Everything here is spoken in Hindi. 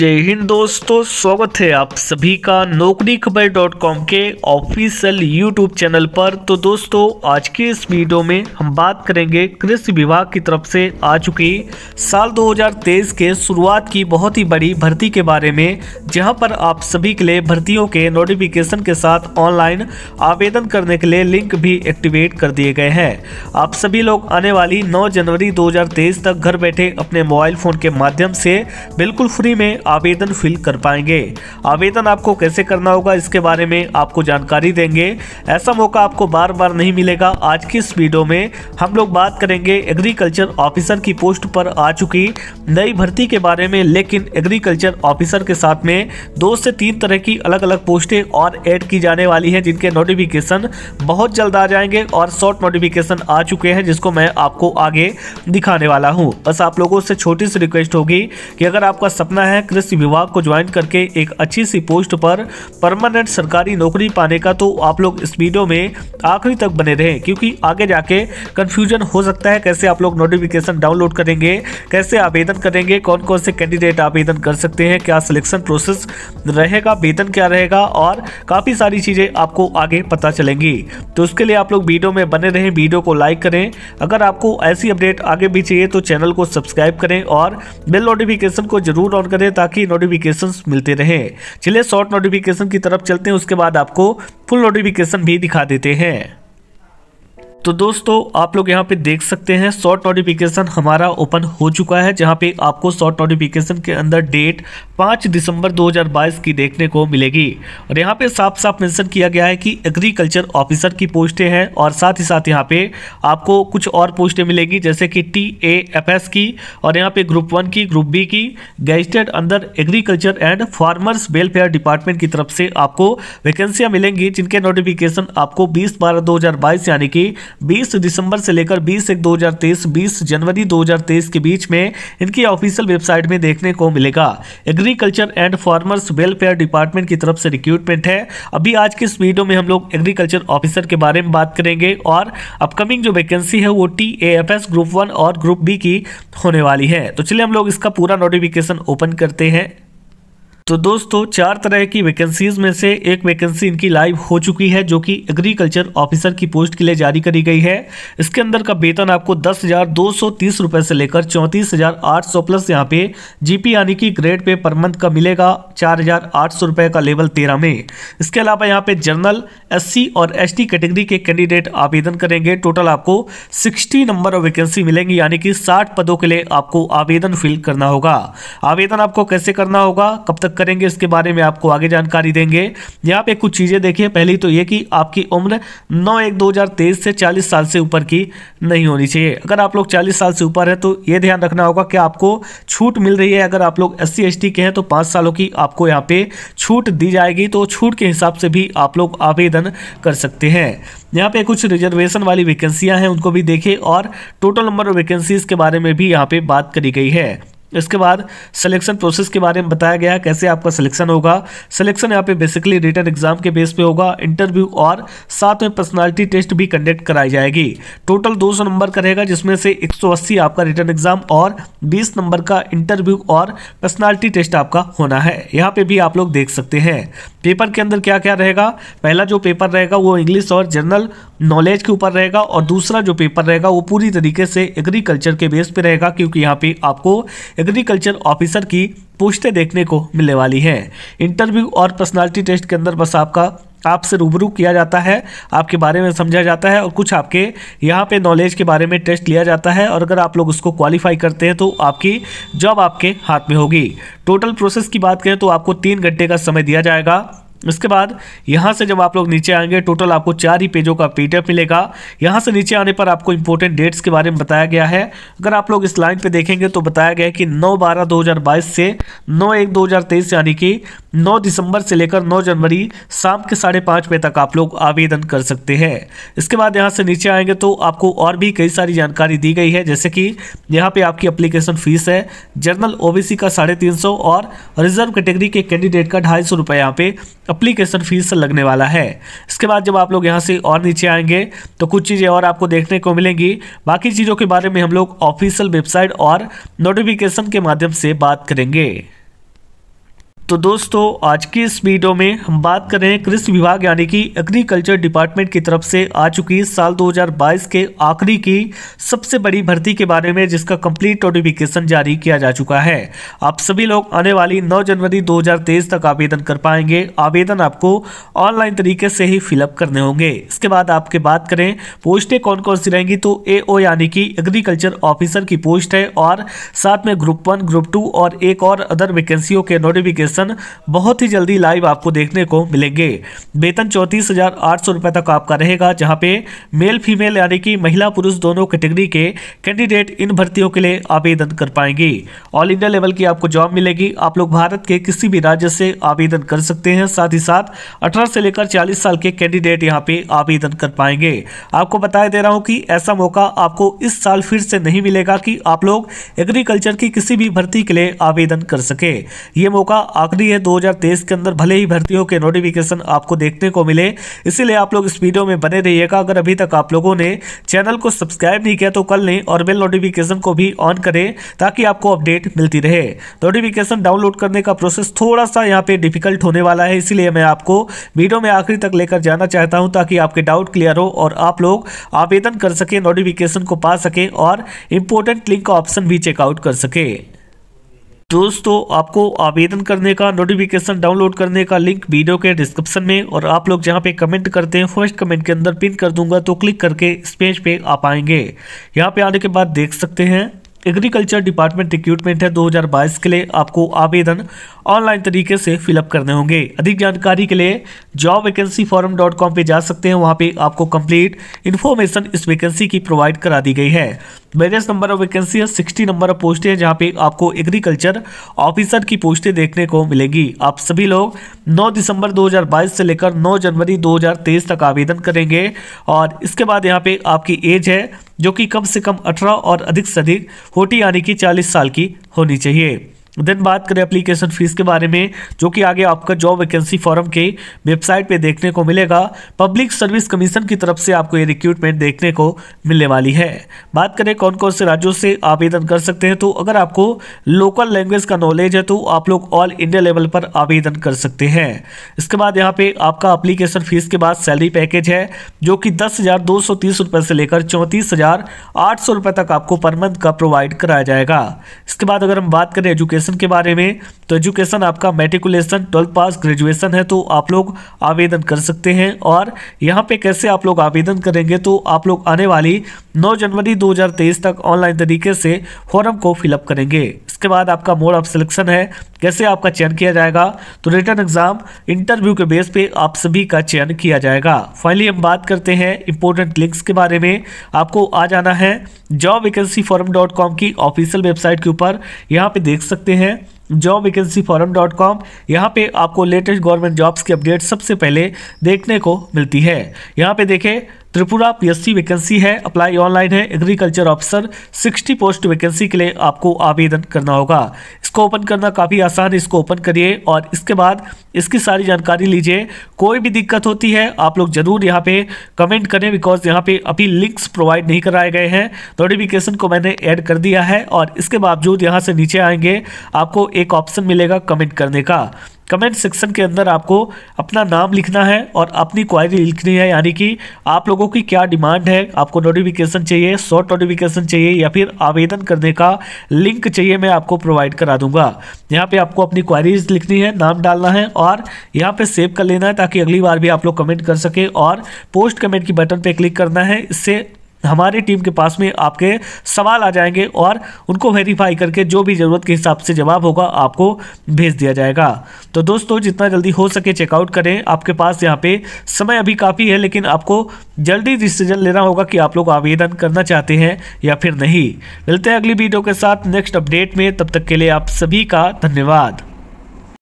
जय हिंद दोस्तों स्वागत है आप सभी का नौकरी खबर डॉट कॉम के ऑफिशियल यूट्यूब चैनल पर तो दोस्तों आज के इस वीडियो में हम बात करेंगे कृषि विभाग की तरफ से आ चुकी साल 2023 के शुरुआत की बहुत ही बड़ी भर्ती के बारे में जहां पर आप सभी के लिए भर्तियों के नोटिफिकेशन के साथ ऑनलाइन आवेदन करने के लिए लिंक भी एक्टिवेट कर दिए गए हैं आप सभी लोग आने वाली नौ जनवरी दो तक घर बैठे अपने मोबाइल फ़ोन के माध्यम से बिल्कुल फ्री में आवेदन फिल कर पाएंगे आवेदन आपको कैसे करना होगा इसके बारे में आपको जानकारी देंगे ऐसा मौका आपको बार बार नहीं मिलेगा आज की इस वीडियो में हम लोग बात करेंगे एग्रीकल्चर ऑफिसर की पोस्ट पर आ चुकी नई भर्ती के बारे में लेकिन एग्रीकल्चर ऑफिसर के साथ में दो से तीन तरह की अलग अलग पोस्टें और ऐड की जाने वाली हैं जिनके नोटिफिकेशन बहुत जल्द आ जाएंगे और शॉर्ट नोटिफिकेशन आ चुके हैं जिसको मैं आपको आगे दिखाने वाला हूँ बस आप लोगों से छोटी सी रिक्वेस्ट होगी कि अगर आपका सपना है कृषि विभाग को ज्वाइन करके एक अच्छी सी पोस्ट पर परमानेंट सरकारी नौकरी पाने का तो आप लोग इस वीडियो में आखिरी तक बने रहें क्योंकि आगे जाके कन्फ्यूजन हो सकता है कैसे आप लोग नोटिफिकेशन डाउनलोड करेंगे कैसे आवेदन करेंगे कौन कौन से कैंडिडेट आवेदन कर सकते हैं क्या सिलेक्शन प्रोसेस रहेगा वेतन क्या रहेगा और काफ़ी सारी चीज़ें आपको आगे पता चलेंगी तो उसके लिए आप लोग वीडियो में बने रहें वीडियो को लाइक करें अगर आपको ऐसी अपडेट आगे भी चाहिए तो चैनल को सब्सक्राइब करें और बिल नोटिफिकेशन को जरूर ऑन करें ताकि नोटिफिकेशंस मिलते रहें चलिए शॉर्ट नोटिफिकेशन की तरफ चलते हैं उसके बाद आपको फुल नोटिफिकेशन भी दिखा देते हैं तो दोस्तों आप लोग यहाँ पे देख सकते हैं शॉर्ट नोटिफिकेशन हमारा ओपन हो चुका है जहाँ पे आपको शॉर्ट नोटिफिकेशन के अंदर डेट 5 दिसंबर 2022 की देखने को मिलेगी और यहाँ पे साफ साफ मेंशन किया गया है कि एग्रीकल्चर ऑफिसर की पोस्टें हैं और साथ ही साथ यहाँ पे आपको कुछ और पोस्टें मिलेगी जैसे कि टी ए एफ एस की और यहाँ पर ग्रुप वन की ग्रुप बी की गैजेटेड अंदर agriculture and farmers welfare department की तरफ से आपको वैकेंसियाँ मिलेंगी जिनके नोटिफिकेशन आपको बीस बारह दो यानी कि 20 दिसंबर से लेकर 20 एक 2023 20 जनवरी 2023 के बीच में इनकी ऑफिशियल वेबसाइट में देखने को मिलेगा agriculture and farmers welfare department की तरफ से रिक्रूटमेंट है अभी आज के इस वीडियो में हम लोग एग्रीकल्चर ऑफिसर के बारे में बात करेंगे और अपकमिंग जो वैकेंसी है वो टी ग्रुप वन और ग्रुप बी की होने वाली है तो चलिए हम लोग इसका पूरा नोटिफिकेशन ओपन करते हैं तो दोस्तों चार तरह की वैकेंसीज में से एक वैकेंसी इनकी लाइव हो चुकी है जो कि एग्रीकल्चर ऑफिसर की पोस्ट के लिए जारी करी गई है इसके अंदर का वेतन आपको दस हज़ार दो सौ तीस रुपये से लेकर चौंतीस हज़ार आठ सौ प्लस यहाँ पे जीपी यानी कि ग्रेड पे पर मंथ का मिलेगा चार हज़ार आठ सौ रुपए का लेवल तेरह में इसके अलावा यहाँ पे जनरल एस और एस कैटेगरी के कैंडिडेट आवेदन करेंगे टोटल आपको सिक्सटी नंबर ऑफ वैकेंसी मिलेंगी यानी कि साठ पदों के लिए आपको आवेदन फिल करना होगा आवेदन आपको कैसे करना होगा कब तक करेंगे इसके बारे में आपको आगे जानकारी देंगे यहाँ पे कुछ चीज़ें देखिए पहली तो ये कि आपकी उम्र नौ एक दो से चालीस साल से ऊपर की नहीं होनी चाहिए अगर आप लोग चालीस साल से ऊपर हैं तो ये ध्यान रखना होगा कि आपको छूट मिल रही है अगर आप लोग एस सी के हैं तो पाँच सालों की आपको यहाँ पे छूट दी जाएगी तो छूट के हिसाब से भी आप लोग आवेदन कर सकते हैं यहाँ पे कुछ रिजर्वेशन वाली वैकेंसियाँ हैं उनको भी देखें और टोटल नंबर ऑफ वैकेंसीज के बारे में भी यहाँ पे बात करी गई है इसके बाद सिलेक्शन प्रोसेस के बारे में बताया गया कैसे आपका सिलेक्शन होगा सिलेक्शन यहाँ पे बेसिकली रिटर्न एग्जाम के बेस पे होगा इंटरव्यू और साथ में पर्सनालिटी टेस्ट भी कंडक्ट कराई जाएगी टोटल 200 नंबर का रहेगा जिसमें से 180 आपका रिटर्न एग्जाम और 20 नंबर का इंटरव्यू और पर्सनैलिटी टेस्ट आपका होना है यहाँ पर भी आप लोग देख सकते हैं पेपर के अंदर क्या क्या रहेगा पहला जो पेपर रहेगा वो इंग्लिश और जनरल नॉलेज के ऊपर रहेगा और दूसरा जो पेपर रहेगा वो पूरी तरीके से एग्रीकल्चर के बेस पर रहेगा क्योंकि यहाँ पे आपको एग्रीकल्चर ऑफिसर की पोस्टें देखने को मिलने वाली है इंटरव्यू और पर्सनालिटी टेस्ट के अंदर बस आपका आपसे रूबरू किया जाता है आपके बारे में समझा जाता है और कुछ आपके यहाँ पे नॉलेज के बारे में टेस्ट लिया जाता है और अगर आप लोग उसको क्वालिफाई करते हैं तो आपकी जॉब आपके हाथ में होगी टोटल प्रोसेस की बात करें तो आपको तीन घंटे का समय दिया जाएगा इसके बाद यहाँ से जब आप लोग नीचे आएंगे टोटल आपको चार ही पेजों का पीडीएफ मिलेगा यहाँ से नीचे आने पर आपको इम्पोर्टेंट डेट्स के बारे में बताया गया है अगर आप लोग इस लाइन पे देखेंगे तो बताया गया है कि 9 बारह 2022 से 9 एक 2023 यानी कि नौ दिसंबर से लेकर नौ जनवरी शाम के साढ़े पाँच बजे तक आप लोग आवेदन कर सकते हैं इसके बाद यहाँ से नीचे आएंगे तो आपको और भी कई सारी जानकारी दी गई है जैसे कि यहाँ पे आपकी अप्लीकेशन फ़ीस है जनरल ओबीसी का साढ़े तीन सौ और रिजर्व कैटेगरी के कैंडिडेट का ढाई सौ रुपये यहाँ पे अप्लीकेशन फ़ीस लगने वाला है इसके बाद जब आप लोग यहाँ से और नीचे आएंगे तो कुछ चीज़ें और आपको देखने को मिलेंगी बाकी चीज़ों के बारे में हम लोग ऑफिशियल वेबसाइट और नोटिफिकेशन के माध्यम से बात करेंगे तो दोस्तों आज की इस वीडियो में हम बात कर रहे हैं कृषि विभाग यानी कि एग्रीकल्चर डिपार्टमेंट की तरफ से आ चुकी साल 2022 के आखिरी की सबसे बड़ी भर्ती के बारे में जिसका कंप्लीट नोटिफिकेशन जारी किया जा चुका है आप सभी लोग आने वाली 9 जनवरी 2023 तक आवेदन कर पाएंगे आवेदन आपको ऑनलाइन तरीके से ही फिलअप करने होंगे इसके बाद आपके बात करें पोस्टें कौन कौन सी रहेंगी तो ए यानी कि एग्रीकल्चर ऑफिसर की पोस्ट है और साथ में ग्रुप वन ग्रुप टू और एक और अदर वैकेंसियों के नोटिफिकेशन सेशन बहुत ही जल्दी लाइव आपको देखने को मिलेंगे वेतन चौंतीस हजार आठ सौ रुपए तक आपका रहेगा जहां पे मेल फीमेल यानी कि महिला पुरुष दोनों कैटेगरी के कैंडिडेट इन भर्तियों के लिए आवेदन कर पाएंगे ऑल इंडिया लेवल की आपको जॉब मिलेगी आप लोग भारत के किसी भी राज्य से आवेदन कर सकते हैं साथ ही साथ अठारह से लेकर चालीस साल के कैंडिडेट यहाँ पे आवेदन कर पाएंगे आपको बताया दे रहा हूँ कि ऐसा मौका आपको इस साल फिर से नहीं मिलेगा कि आप लोग एग्रीकल्चर की किसी भी भर्ती के लिए आवेदन कर सके ये मौका आखिरी है 2023 के अंदर भले ही भर्तियों के नोटिफिकेशन आपको देखने को मिले इसीलिए आप लोग इस वीडियो में बने रहिएगा अगर अभी तक आप लोगों ने चैनल को सब्सक्राइब नहीं किया तो कल लें और बेल नोटिफिकेशन को भी ऑन करें ताकि आपको अपडेट मिलती रहे नोटिफिकेशन डाउनलोड करने का प्रोसेस थोड़ा सा यहाँ पे डिफिकल्ट होने वाला है इसीलिए मैं आपको वीडियो में आखिरी तक लेकर जाना चाहता हूँ ताकि आपके डाउट क्लियर हो और आप लोग आवेदन कर सकें नोटिफिकेशन को पा सकें और इम्पोर्टेंट लिंक का ऑप्शन भी चेकआउट कर सकें दोस्तों आपको आवेदन करने का नोटिफिकेशन डाउनलोड करने का लिंक वीडियो के डिस्क्रिप्शन में और आप लोग जहां पे कमेंट करते हैं फर्स्ट कमेंट के अंदर पिन कर दूंगा तो क्लिक करके इस पेज पे आ पाएंगे यहां पे आने के बाद देख सकते हैं एग्रीकल्चर डिपार्टमेंट रिक्रूटमेंट है 2022 के लिए आपको आवेदन ऑनलाइन तरीके से फिलअप करने होंगे अधिक जानकारी के लिए job vacancy forum dot com पर जा सकते हैं वहाँ पे आपको कंप्लीट इन्फॉर्मेशन इस वैकेंसी की प्रोवाइड करा दी गई है वेरियस नंबर ऑफ वैकेंसी है सिक्सटी नंबर ऑफ पोस्टें हैं जहाँ पे आपको एग्रीकल्चर ऑफिसर की पोस्टें देखने को मिलेगी आप सभी लोग 9 दिसंबर 2022 से लेकर 9 जनवरी 2023 तक आवेदन करेंगे और इसके बाद यहाँ पे आपकी एज है जो कि कम से कम 18 और अधिक से अधिक होटी यानी कि 40 साल की होनी चाहिए देन बात करें अप्लीकेशन फ़ीस के बारे में जो कि आगे आपका जॉब वैकेंसी फॉरम के वेबसाइट पे देखने को मिलेगा पब्लिक सर्विस कमीशन की तरफ से आपको ये रिक्रूटमेंट देखने को मिलने वाली है बात करें कौन कौन से राज्यों से आवेदन कर सकते हैं तो अगर आपको लोकल लैंग्वेज का नॉलेज है तो आप लोग ऑल इंडिया लेवल पर आवेदन कर सकते हैं इसके बाद यहाँ पे आपका अप्लीकेशन फ़ीस के बाद सैलरी पैकेज है जो कि दस हज़ार से लेकर चौंतीस हज़ार तक आपको पर मंथ का प्रोवाइड कराया जाएगा इसके बाद अगर हम बात करें एजुकेशन एजुकेशन के बारे में तो एजुकेशन आपका मेट्रिकुलेशन ट्वेल्थ पास ग्रेजुएशन है तो आप लोग आवेदन कर सकते हैं और यहाँ पे कैसे आप लोग आवेदन करेंगे तो आप लोग आने वाली 9 जनवरी 2023 तक ऑनलाइन तरीके से फॉर्म को फिलअप करेंगे इसके बाद आपका मोड ऑफ सिलेक्शन है कैसे आपका चयन किया जाएगा तो रिटर्न एग्जाम इंटरव्यू के बेस पे आप सभी का चयन किया जाएगा फाइनली हम बात करते हैं इंपॉर्टेंट लिंक्स के बारे में आपको आ जाना है job vacancy forum dot com की ऑफिशियल वेबसाइट के ऊपर यहाँ पे देख सकते हैं job vacancy forum dot com यहाँ पर आपको लेटेस्ट गवर्नमेंट जॉब्स की अपडेट सबसे पहले देखने को मिलती है यहाँ पे देखें त्रिपुरा पीएससी वैकेंसी है अप्लाई ऑनलाइन है एग्रीकल्चर ऑफिसर 60 पोस्ट वैकेंसी के लिए आपको आवेदन करना होगा इसको ओपन करना काफ़ी आसान है इसको ओपन करिए और इसके बाद इसकी सारी जानकारी लीजिए कोई भी दिक्कत होती है आप लोग जरूर यहाँ पे कमेंट करें बिकॉज यहाँ पे अभी लिंक्स प्रोवाइड नहीं कराए गए हैं नोटिफिकेशन को मैंने ऐड कर दिया है और इसके बावजूद यहाँ से नीचे आएंगे आपको एक ऑप्शन मिलेगा कमेंट करने का कमेंट सेक्शन के अंदर आपको अपना नाम लिखना है और अपनी क्वायरी लिखनी है यानी कि आप लोगों की क्या डिमांड है आपको नोटिफिकेशन चाहिए शॉर्ट नोटिफिकेशन चाहिए या फिर आवेदन करने का लिंक चाहिए मैं आपको प्रोवाइड करा दूंगा यहाँ पे आपको अपनी क्वायरीज लिखनी है नाम डालना है और यहाँ पे सेव कर लेना है ताकि अगली बार भी आप लोग कमेंट कर सके और पोस्ट कमेंट की बटन पर क्लिक करना है इससे हमारी टीम के पास में आपके सवाल आ जाएंगे और उनको वेरीफाई करके जो भी ज़रूरत के हिसाब से जवाब होगा आपको भेज दिया जाएगा तो दोस्तों जितना जल्दी हो सके चेकआउट करें आपके पास यहाँ पे समय अभी काफ़ी है लेकिन आपको जल्दी डिसीजन लेना होगा कि आप लोग आवेदन करना चाहते हैं या फिर नहीं मिलते हैं अगली वीडियो के साथ नेक्स्ट अपडेट में तब तक के लिए आप सभी का धन्यवाद